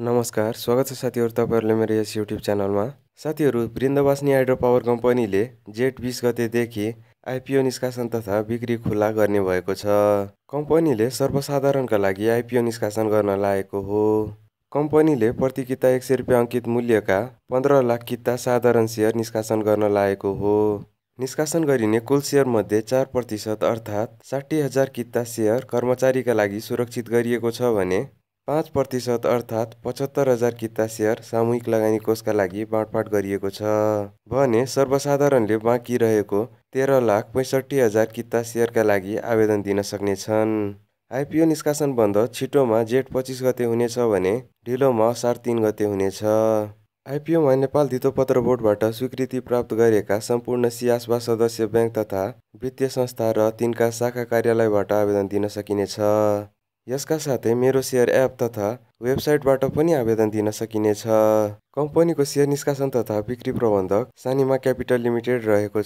नमस्कार स्वागत छ साथीहरू तपाईँहरूले मेरो यस युट्युब च्यानलमा साथीहरू वृन्दवासनी हाइड्रो पावर कम्पनीले जेठ बिस गतेदेखि आइपिओ निष्कासन तथा बिक्री खुला गर्ने भएको छ कम्पनीले सर्वसाधारणका लागि आइपिओ निष्कासन गर्न लागेको हो कम्पनीले प्रति किता एक सय रुपियाँ अङ्कित मूल्यका पन्ध्र लाख किता साधारण सेयर निष्कासन गर्न लागेको हो निष्कासन गरिने कुल सेयरमध्ये चार प्रतिशत अर्थात् साठी हजार किता सेयर कर्मचारीका लागि सुरक्षित गरिएको छ भने पाँच प्रतिशत अर्थात् पचहत्तर हजार किता सेयर सामूहिक लगानी कोषका लागि बाँडफाँड गरिएको छ भने सर्वसाधारणले बाँकी रहेको तेह्र लाख पैँसठी हजार किता सेयरका लागि आवेदन दिन सक्नेछन् आइपिओ निष्कासन बन्द छिटोमा जेठ पच्चिस गते हुनेछ भने ढिलोमा असार तिन गते हुनेछ आइपिओमा नेपाल धितोपत्र बोर्डबाट स्वीकृति प्राप्त गरेका सम्पूर्ण सियासवा सदस्य ब्याङ्क तथा वित्तीय संस्था र तिनका शाखा कार्यालयबाट आवेदन दिन सकिनेछ इसका साथ ही मेरे सेयर एप तथा वेबसाइट पनि आवेदन दिन सकने कंपनी को सेयर निष्कासन तथा बिक्री प्रबंधक सानिमा कैपिटल लिमिटेड रहेक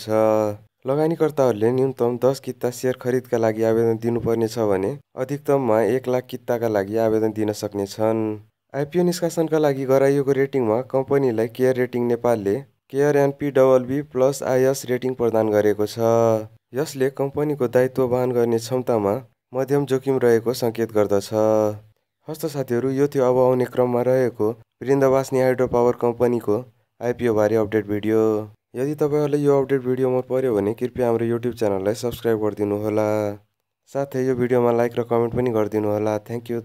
लगानीकर्ता न्यूनतम दस किता सेयर खरीद का लागि आवेदन दिनुपर्नेछ अधिकतम में एक लाख किताका लागि आवेदन दिन सक्नेछन् आइपिओ निष्कासनका लागि रेटिंग में कंपनी केयर रेटिंग नेपालले केयर एन्ड पिडब्लबी प्लस आइएस रेटिंग प्रदान गरेको छ यसले कम्पनीको दायित्व वहन गर्ने क्षमतामा मध्यम जोखिम रहेको सङ्केत गर्दछ हस्त साथीहरू यो थियो अब आउने क्रममा रहेको वृन्दवासनी हाइड्रो पावर कम्पनीको आइपिओबारे अपडेट भिडियो यदि तपाईँहरूलाई यो अपडेट भिडियो मन पऱ्यो भने कृपया हाम्रो युट्युब च्यानललाई सब्सक्राइब होला साथै यो भिडियोमा लाइक र कमेन्ट पनि गरिदिनु होला थ्याङ्क यू